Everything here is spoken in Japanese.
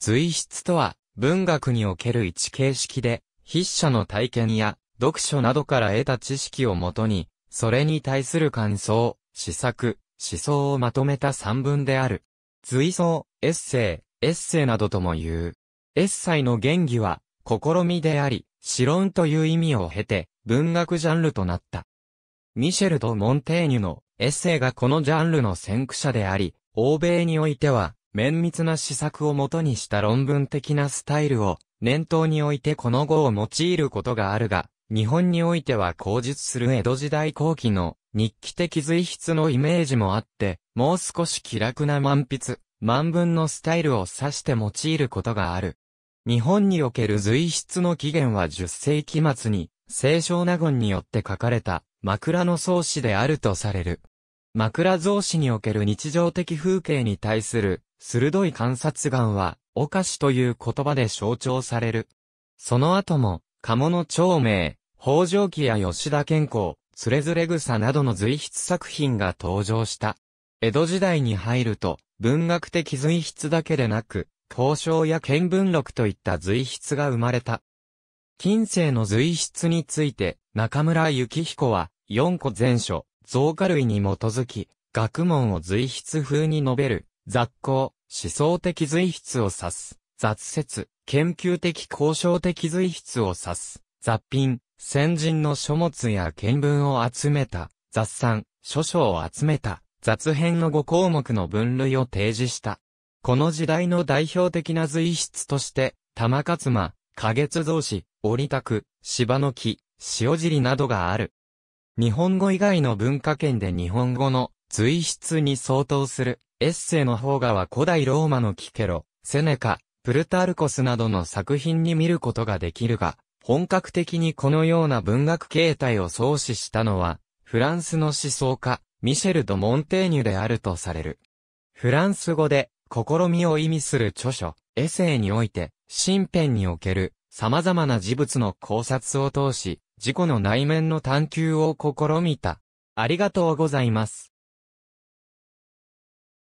随筆とは、文学における一形式で、筆者の体験や、読書などから得た知識をもとに、それに対する感想、思作、思想をまとめた散文である。随想、エッセイ、エッセイなどとも言う。エッサイの原義は、試みであり、試論という意味を経て、文学ジャンルとなった。ミシェルとモンテーニュのエッセイがこのジャンルの先駆者であり、欧米においては、綿密な施策をもとにした論文的なスタイルを念頭においてこの語を用いることがあるが、日本においては口述する江戸時代後期の日記的随筆のイメージもあって、もう少し気楽な満筆、満文のスタイルを指して用いることがある。日本における随筆の起源は10世紀末に、清少納言によって書かれた枕草子であるとされる。枕草子における日常的風景に対する鋭い観察眼は、お菓子という言葉で象徴される。その後も、鴨の長明、北条記や吉田健康、つれづれ草などの随筆作品が登場した。江戸時代に入ると、文学的随筆だけでなく、交渉や見聞録といった随筆が生まれた。近世の随筆について、中村幸彦は、四個全書、増加類に基づき、学問を随筆風に述べる、雑行、思想的随筆を指す、雑説、研究的交渉的随筆を指す、雑品、先人の書物や見聞を集めた、雑産、書書を集めた、雑編の5項目の分類を提示した。この時代の代表的な随筆として、玉勝間、花月造紙、折拓、芝の木、塩尻などがある。日本語以外の文化圏で日本語の随筆に相当するエッセイの方がは古代ローマのキケロ、セネカ、プルタルコスなどの作品に見ることができるが、本格的にこのような文学形態を創始したのは、フランスの思想家、ミシェル・ド・モンテーニュであるとされる。フランス語で、試みを意味する著書、エッセイにおいて、身辺における、様々な事物の考察を通し、自己の内面の探求を試みた。ありがとうございます。